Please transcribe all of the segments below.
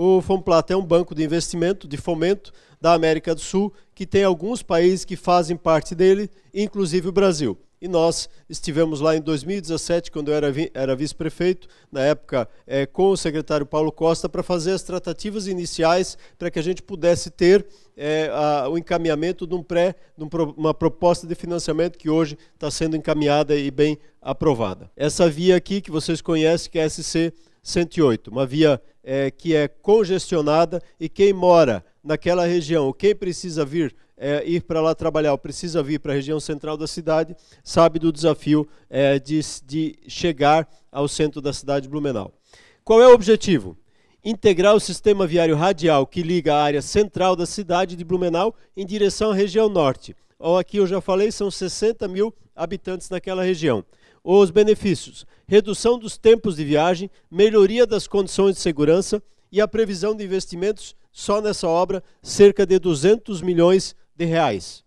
O Fomplata é um banco de investimento, de fomento da América do Sul, que tem alguns países que fazem parte dele, inclusive o Brasil. E nós estivemos lá em 2017, quando eu era, era vice-prefeito, na época é, com o secretário Paulo Costa, para fazer as tratativas iniciais para que a gente pudesse ter é, a, o encaminhamento de, um pré, de um, uma proposta de financiamento que hoje está sendo encaminhada e bem aprovada. Essa via aqui que vocês conhecem, que é a SC 108, uma via é, que é congestionada e quem mora naquela região, quem precisa vir é, ir para lá trabalhar, ou precisa vir para a região central da cidade, sabe do desafio é, de, de chegar ao centro da cidade de Blumenau. Qual é o objetivo? Integrar o sistema viário radial que liga a área central da cidade de Blumenau em direção à região norte ou aqui eu já falei, são 60 mil habitantes naquela região. Os benefícios: redução dos tempos de viagem, melhoria das condições de segurança e a previsão de investimentos só nessa obra, cerca de 200 milhões de reais.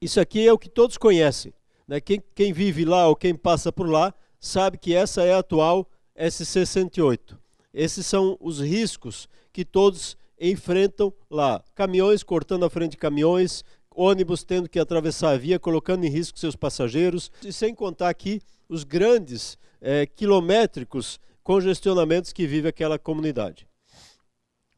Isso aqui é o que todos conhecem. Né? Quem, quem vive lá ou quem passa por lá sabe que essa é a atual SC-108. Esses são os riscos que todos enfrentam lá caminhões cortando a frente de caminhões, ônibus tendo que atravessar a via, colocando em risco seus passageiros, e sem contar aqui os grandes é, quilométricos congestionamentos que vive aquela comunidade.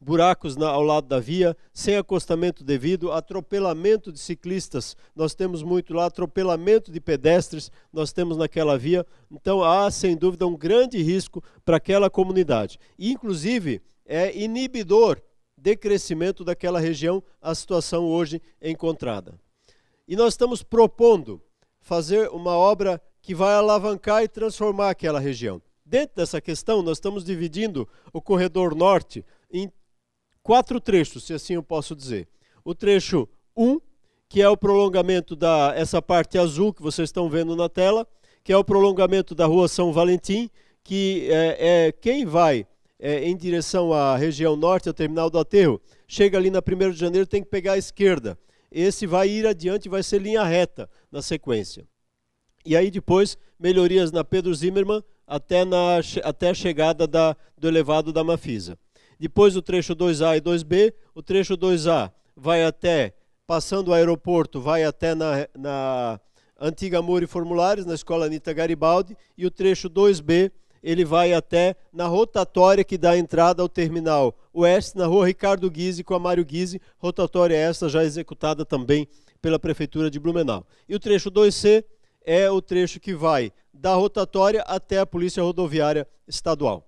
Buracos na, ao lado da via, sem acostamento devido, atropelamento de ciclistas, nós temos muito lá, atropelamento de pedestres, nós temos naquela via. Então há, sem dúvida, um grande risco para aquela comunidade. E, inclusive, é inibidor decrescimento daquela região, a situação hoje encontrada. E nós estamos propondo fazer uma obra que vai alavancar e transformar aquela região. Dentro dessa questão, nós estamos dividindo o corredor norte em quatro trechos, se assim eu posso dizer. O trecho 1, que é o prolongamento da essa parte azul que vocês estão vendo na tela, que é o prolongamento da Rua São Valentim, que é, é quem vai é, em direção à região norte, ao terminal do aterro, chega ali na 1 de janeiro, tem que pegar a esquerda. Esse vai ir adiante, vai ser linha reta na sequência. E aí depois, melhorias na Pedro Zimmermann até, na, até a chegada da, do elevado da Mafisa. Depois o trecho 2A e 2B, o trecho 2A vai até, passando o aeroporto, vai até na, na antiga Amor Formulares, na escola Anitta Garibaldi, e o trecho 2B ele vai até na rotatória que dá entrada ao terminal oeste, na rua Ricardo Guise com a Mário Guise, rotatória esta já executada também pela Prefeitura de Blumenau. E o trecho 2C é o trecho que vai da rotatória até a Polícia Rodoviária Estadual.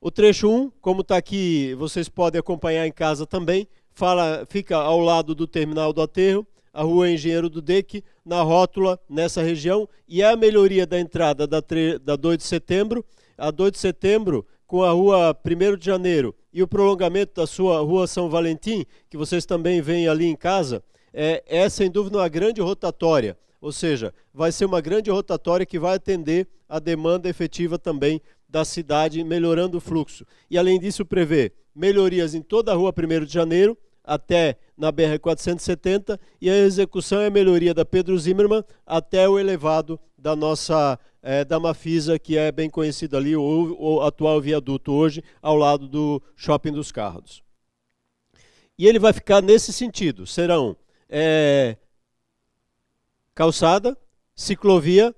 O trecho 1, como está aqui, vocês podem acompanhar em casa também, fala, fica ao lado do terminal do aterro, a rua Engenheiro do Deque, na rótula, nessa região, e é a melhoria da entrada da, 3, da 2 de setembro, a 2 de setembro com a rua 1 de janeiro e o prolongamento da sua rua São Valentim, que vocês também veem ali em casa, é, é sem dúvida uma grande rotatória. Ou seja, vai ser uma grande rotatória que vai atender a demanda efetiva também da cidade, melhorando o fluxo. E além disso, prevê melhorias em toda a rua 1 de janeiro, até na BR-470 e a execução e a melhoria da Pedro Zimmermann até o elevado da nossa é, da Mafisa, que é bem conhecido ali, o, o atual viaduto hoje, ao lado do Shopping dos Carros. E ele vai ficar nesse sentido, serão é, eh, calçada, ciclovia,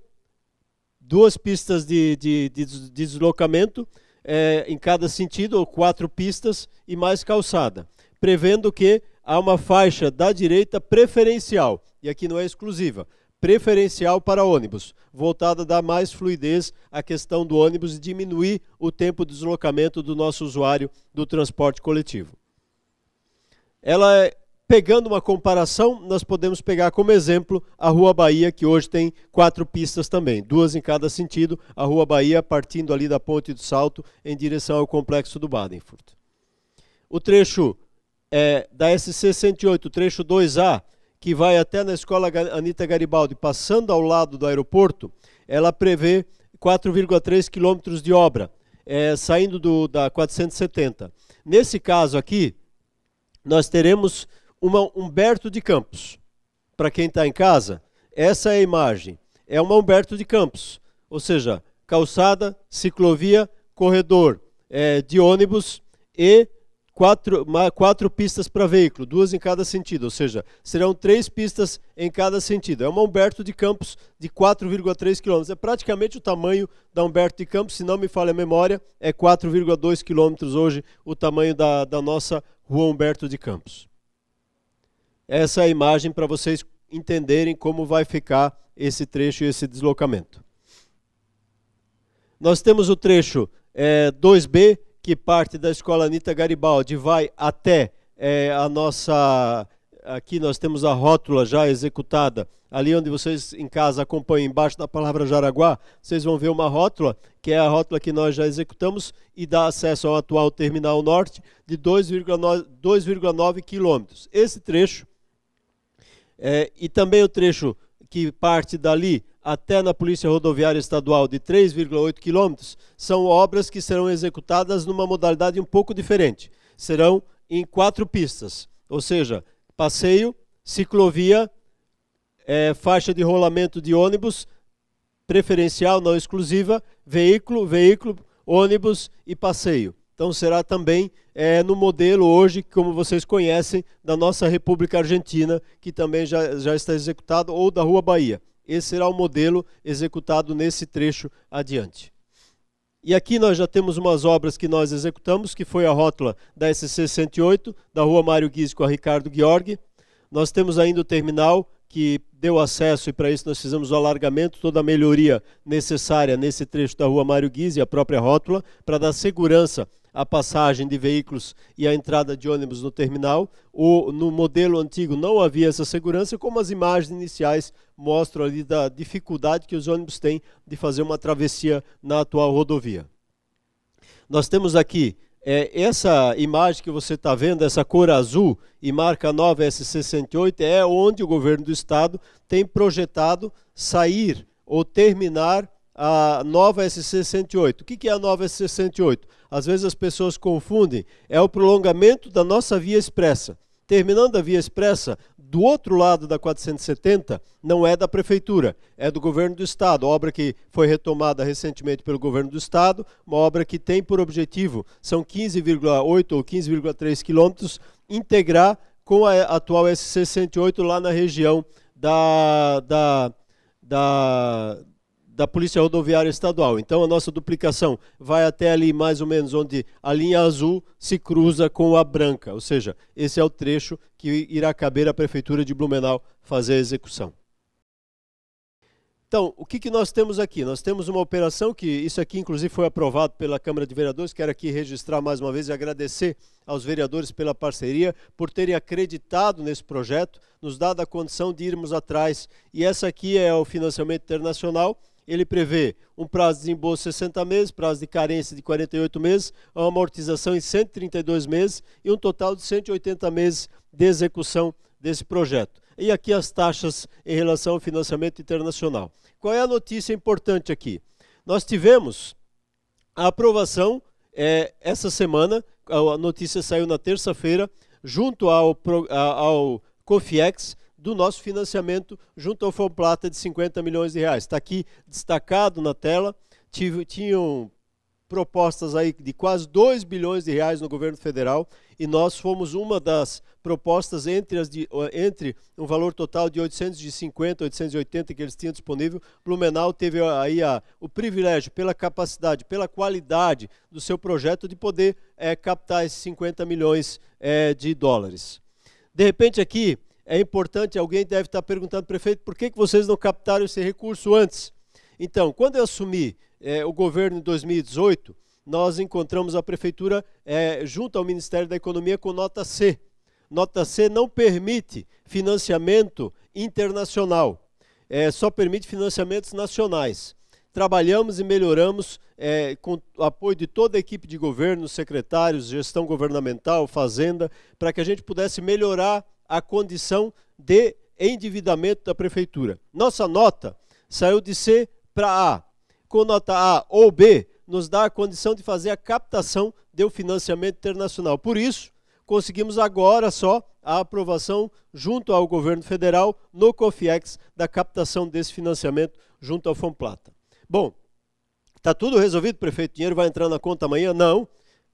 duas pistas de, de, de deslocamento é, em cada sentido, ou quatro pistas e mais calçada prevendo que há uma faixa da direita preferencial, e aqui não é exclusiva, preferencial para ônibus, voltada a dar mais fluidez à questão do ônibus e diminuir o tempo de deslocamento do nosso usuário do transporte coletivo. Ela, é, pegando uma comparação, nós podemos pegar como exemplo a Rua Bahia, que hoje tem quatro pistas também, duas em cada sentido, a Rua Bahia partindo ali da Ponte do Salto em direção ao Complexo do Badenfurt. O trecho é, da SC 108, trecho 2A, que vai até na escola Anita Garibaldi, passando ao lado do aeroporto, ela prevê 4,3 quilômetros de obra, é, saindo do, da 470. Nesse caso aqui, nós teremos uma Humberto de Campos. Para quem está em casa, essa é a imagem. É uma Humberto de Campos, ou seja, calçada, ciclovia, corredor é, de ônibus e quatro, quatro pistas para veículo, duas em cada sentido, ou seja, serão três pistas em cada sentido. É uma Humberto de Campos de 4,3 km, é praticamente o tamanho da Humberto de Campos, se não me falha a memória, é 4,2 km hoje o tamanho da, da nossa Rua Humberto de Campos. Essa é a imagem para vocês entenderem como vai ficar esse trecho e esse deslocamento. Nós temos o trecho é, eh, 2B que parte da Escola Anitta Garibaldi vai até é, a nossa. Aqui nós temos a rótula já executada. Ali onde vocês em casa acompanham, embaixo da palavra Jaraguá, vocês vão ver uma rótula, que é a rótula que nós já executamos e dá acesso ao atual terminal norte de 2,9 quilômetros. Esse trecho é, e também o trecho que parte dali até na Polícia Rodoviária Estadual de 3,8 quilômetros, são obras que serão executadas numa modalidade um pouco diferente. Serão em quatro pistas, ou seja, passeio, ciclovia, é, faixa de rolamento de ônibus, preferencial, não exclusiva, veículo, veículo, ônibus e passeio. Então será também é, no modelo hoje, como vocês conhecem, da nossa República Argentina, que também já, já está executado, ou da Rua Bahia. Esse será o modelo executado nesse trecho adiante. E aqui nós já temos umas obras que nós executamos, que foi a rótula da SC 108, da rua Mário Guiz com a Ricardo Gheorghe. Nós temos ainda o terminal que deu acesso, e para isso nós fizemos o alargamento, toda a melhoria necessária nesse trecho da rua Mário Guiz e a própria rótula, para dar segurança a passagem de veículos e a entrada de ônibus no terminal. O, no modelo antigo não havia essa segurança, como as imagens iniciais mostram ali da dificuldade que os ônibus têm de fazer uma travessia na atual rodovia. Nós temos aqui é, essa imagem que você está vendo, essa cor azul e marca nova sc 68 é onde o governo do estado tem projetado sair ou terminar a nova SC108. O que é a nova SC108? Às vezes as pessoas confundem. É o prolongamento da nossa via expressa. Terminando a via expressa, do outro lado da 470, não é da prefeitura, é do governo do estado. Obra que foi retomada recentemente pelo governo do estado, uma obra que tem por objetivo, são 15,8 ou 15,3 quilômetros, integrar com a atual SC108 lá na região da, da, da da Polícia Rodoviária Estadual. Então a nossa duplicação vai até ali mais ou menos onde a linha azul se cruza com a branca, ou seja, esse é o trecho que irá caber à Prefeitura de Blumenau fazer a execução. Então, o que, que nós temos aqui? Nós temos uma operação que, isso aqui inclusive foi aprovado pela Câmara de Vereadores, quero aqui registrar mais uma vez e agradecer aos vereadores pela parceria, por terem acreditado nesse projeto, nos dado a condição de irmos atrás. E essa aqui é o financiamento internacional, ele prevê um prazo de desembolso de 60 meses, prazo de carência de 48 meses, uma amortização em 132 meses e um total de 180 meses de execução desse projeto. E aqui as taxas em relação ao financiamento internacional. Qual é a notícia importante aqui? Nós tivemos a aprovação é, essa semana, a notícia saiu na terça-feira, junto ao, ao COFIEX, do nosso financiamento junto ao Fomplata de 50 milhões de reais. Está aqui destacado na tela. Tive, tinham propostas aí de quase 2 bilhões de reais no governo federal e nós fomos uma das propostas entre, as de, entre um valor total de 850, 880 que eles tinham disponível. Blumenau teve aí a, o privilégio, pela capacidade, pela qualidade do seu projeto, de poder é, captar esses 50 milhões é, de dólares. De repente aqui é importante, alguém deve estar perguntando, prefeito, por que, que vocês não captaram esse recurso antes? Então, quando eu assumi é, o governo em 2018, nós encontramos a prefeitura é, junto ao Ministério da Economia com nota C. Nota C não permite financiamento internacional, é, só permite financiamentos nacionais. Trabalhamos e melhoramos com o apoio de toda a equipe de governo, secretários, gestão governamental, fazenda, para que a gente pudesse melhorar a condição de endividamento da prefeitura. Nossa nota saiu de C para A. Com nota A ou B, nos dá a condição de fazer a captação do financiamento internacional. Por isso, conseguimos agora só a aprovação junto ao governo federal no COFIEX da captação desse financiamento junto ao Fomplata. Bom, está tudo resolvido, prefeito? O dinheiro vai entrar na conta amanhã? Não.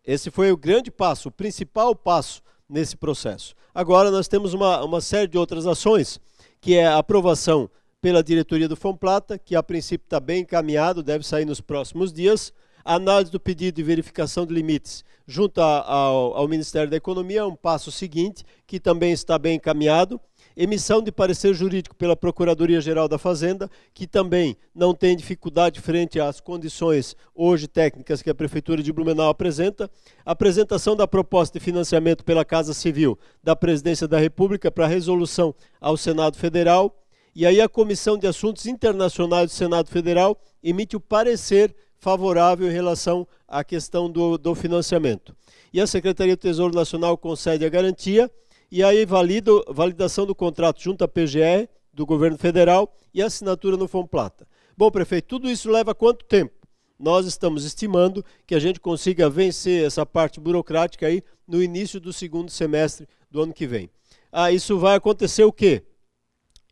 Esse foi o grande passo, o principal passo nesse processo. Agora nós temos uma, uma série de outras ações, que é a aprovação pela diretoria do Fomplata, que a princípio está bem encaminhado, deve sair nos próximos dias. A análise do pedido de verificação de limites junto a, a, ao Ministério da Economia é um passo seguinte, que também está bem encaminhado emissão de parecer jurídico pela Procuradoria-Geral da Fazenda, que também não tem dificuldade frente às condições hoje técnicas que a Prefeitura de Blumenau apresenta, apresentação da proposta de financiamento pela Casa Civil da Presidência da República para resolução ao Senado Federal, e aí a Comissão de Assuntos Internacionais do Senado Federal emite o parecer favorável em relação à questão do, do financiamento. E a Secretaria do Tesouro Nacional concede a garantia e aí valido, validação do contrato junto à PGE do governo federal e assinatura no Fomplata. Bom, prefeito, tudo isso leva quanto tempo? Nós estamos estimando que a gente consiga vencer essa parte burocrática aí no início do segundo semestre do ano que vem. Ah, isso vai acontecer o quê?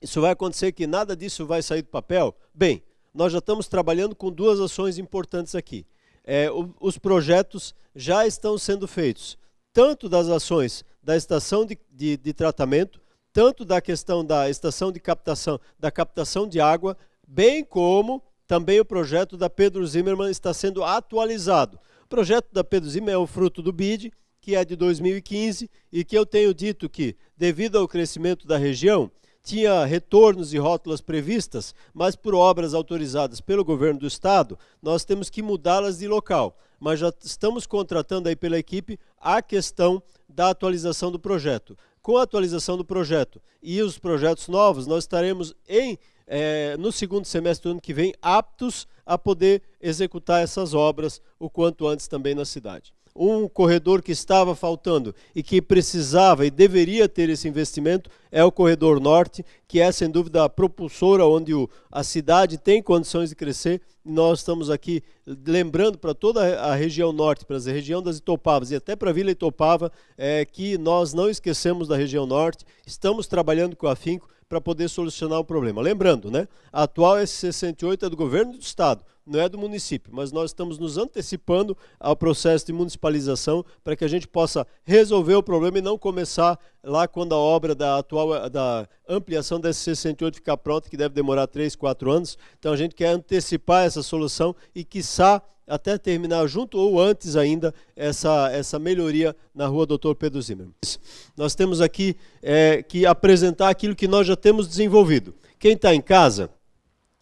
Isso vai acontecer que nada disso vai sair do papel? Bem, nós já estamos trabalhando com duas ações importantes aqui. É, o, os projetos já estão sendo feitos, tanto das ações da estação de, de, de tratamento, tanto da questão da estação de captação, da captação de água, bem como também o projeto da Pedro Zimmermann está sendo atualizado. O projeto da Pedro Zimmermann é o fruto do BID, que é de 2015 e que eu tenho dito que, devido ao crescimento da região, tinha retornos e rótulas previstas, mas por obras autorizadas pelo governo do estado, nós temos que mudá-las de local. Mas já estamos contratando aí pela equipe a questão da atualização do projeto. Com a atualização do projeto e os projetos novos, nós estaremos em é, no segundo semestre do ano que vem aptos a poder executar essas obras o quanto antes também na cidade um corredor que estava faltando e que precisava e deveria ter esse investimento é o corredor norte, que é sem dúvida a propulsora onde o, a cidade tem condições de crescer. Nós estamos aqui lembrando para toda a região norte, para a região das Itopavas e até para a Vila Itopava, é, que nós não esquecemos da região norte, estamos trabalhando com a afinco para poder solucionar o problema. Lembrando, né, a atual é S68 é do governo do estado, não é do município, mas nós estamos nos antecipando ao processo de municipalização para que a gente possa resolver o problema e não começar lá quando a obra da atual da ampliação da SC 108 ficar pronta, que deve demorar 3, 4 anos. Então a gente quer antecipar essa solução e quiçá até terminar junto ou antes ainda essa, essa melhoria na rua Doutor Pedro Zimmermann. Nós temos aqui é, que apresentar aquilo que nós já temos desenvolvido. Quem está em casa,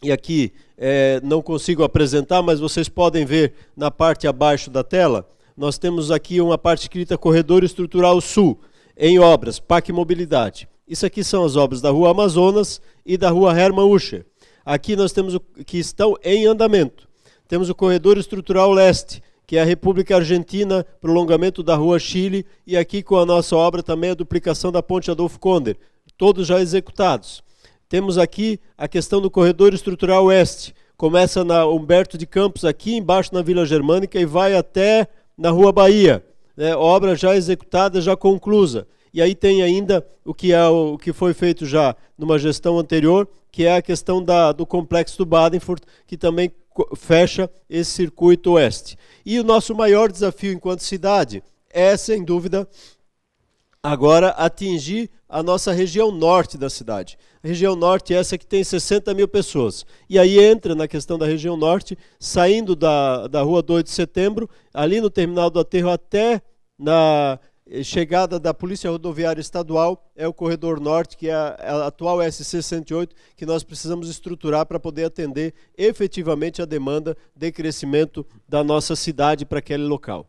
e aqui é, não consigo apresentar, mas vocês podem ver na parte abaixo da tela, nós temos aqui uma parte escrita Corredor Estrutural Sul, em obras, PAC Mobilidade. Isso aqui são as obras da Rua Amazonas e da Rua Hermann Uscher. Aqui nós temos o, que estão em andamento. Temos o Corredor Estrutural Leste, que é a República Argentina, prolongamento da Rua Chile, e aqui com a nossa obra também a duplicação da Ponte Adolfo Conder, todos já executados. Temos aqui a questão do corredor estrutural oeste. Começa na Humberto de Campos, aqui embaixo na Vila Germânica, e vai até na Rua Bahia. Né? Obra já executada, já conclusa. E aí tem ainda o que, é, o que foi feito já numa gestão anterior, que é a questão da, do complexo do Badenfurt que também fecha esse circuito oeste. E o nosso maior desafio enquanto cidade é, sem dúvida, agora atingir a nossa região norte da cidade. A região norte é essa que tem 60 mil pessoas. E aí entra na questão da região norte, saindo da, da rua 2 de setembro, ali no terminal do aterro até na eh, chegada da Polícia Rodoviária Estadual, é o corredor norte, que é a, é a atual SC 108, que nós precisamos estruturar para poder atender efetivamente a demanda de crescimento da nossa cidade para aquele local.